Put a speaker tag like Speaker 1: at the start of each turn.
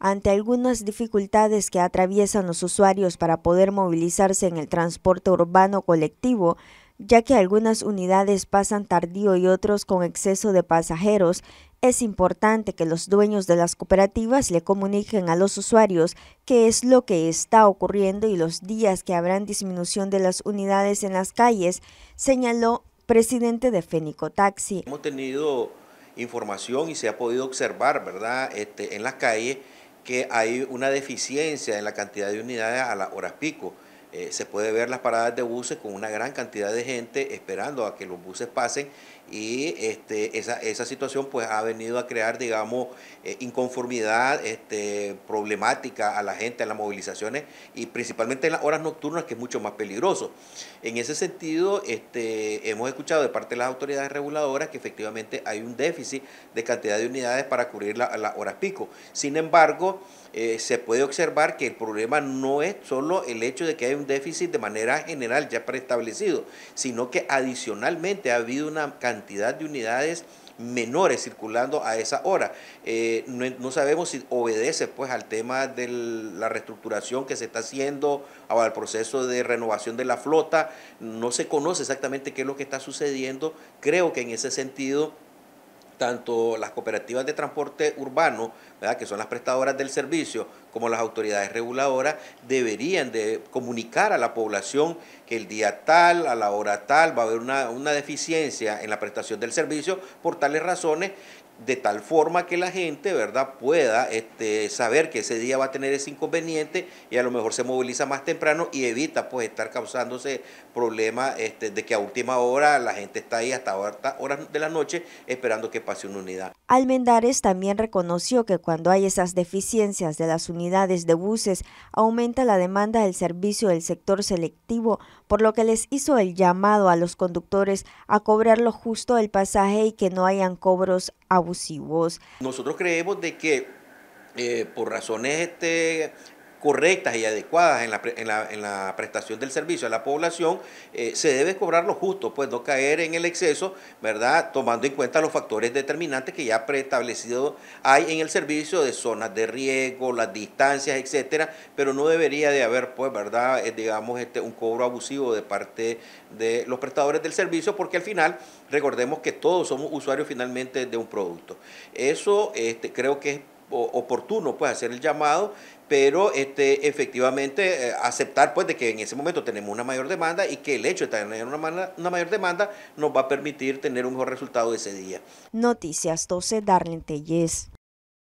Speaker 1: Ante algunas dificultades que atraviesan los usuarios para poder movilizarse en el transporte urbano colectivo, ya que algunas unidades pasan tardío y otros con exceso de pasajeros, es importante que los dueños de las cooperativas le comuniquen a los usuarios qué es lo que está ocurriendo y los días que habrán disminución de las unidades en las calles, señaló presidente de Fénico Taxi.
Speaker 2: Hemos tenido información y se ha podido observar, ¿verdad?, este, en las calles que hay una deficiencia en la cantidad de unidades a las horas pico. Eh, se puede ver las paradas de buses con una gran cantidad de gente esperando a que los buses pasen y este, esa, esa situación pues ha venido a crear, digamos, eh, inconformidad, este, problemática a la gente, a las movilizaciones y principalmente en las horas nocturnas que es mucho más peligroso. En ese sentido, este, hemos escuchado de parte de las autoridades reguladoras que efectivamente hay un déficit de cantidad de unidades para cubrir la, las horas pico. Sin embargo, eh, se puede observar que el problema no es solo el hecho de que hay un déficit de manera general ya preestablecido, sino que adicionalmente ha habido una cantidad de unidades menores circulando a esa hora. Eh, no, no, sabemos si obedece pues al tema de la reestructuración que se está haciendo o al proceso de renovación de la flota. No se conoce exactamente qué es lo que está sucediendo. Creo que en ese sentido tanto las cooperativas de transporte urbano, ¿verdad? que son las prestadoras del servicio, como las autoridades reguladoras, deberían de comunicar a la población que el día tal, a la hora tal, va a haber una, deficiencia en la prestación del servicio por tales razones de tal forma que la gente, ¿verdad?, pueda este, saber que ese día va a tener ese inconveniente y a lo mejor se moviliza más temprano y evita pues estar causándose problemas este, de que a última hora la gente está ahí hasta horas de la noche esperando que unidad.
Speaker 1: Almendares también reconoció que cuando hay esas deficiencias de las unidades de buses, aumenta la demanda del servicio del sector selectivo, por lo que les hizo el llamado a los conductores a cobrar lo justo del pasaje y que no hayan cobros abusivos.
Speaker 2: Nosotros creemos de que eh, por razones este, correctas y adecuadas en la, en la, en la prestación del servicio a la población, eh, se debe cobrar lo justo, pues no caer en el exceso, ¿verdad? Tomando en cuenta los factores determinantes que ya preestablecido hay en el servicio de zonas de riesgo, las distancias, etcétera, pero no debería de haber, pues, ¿verdad? Eh, digamos, este, un cobro abusivo de parte de los prestadores del servicio, porque al final, recordemos que todos somos usuarios finalmente de un producto. Eso este, creo que es oportuno pues hacer el llamado, pero este, efectivamente eh, aceptar pues de que en ese momento tenemos una mayor demanda y que el hecho de tener una, una mayor demanda nos va a permitir tener un mejor resultado ese día.
Speaker 1: Noticias 12, Darlene Tellez.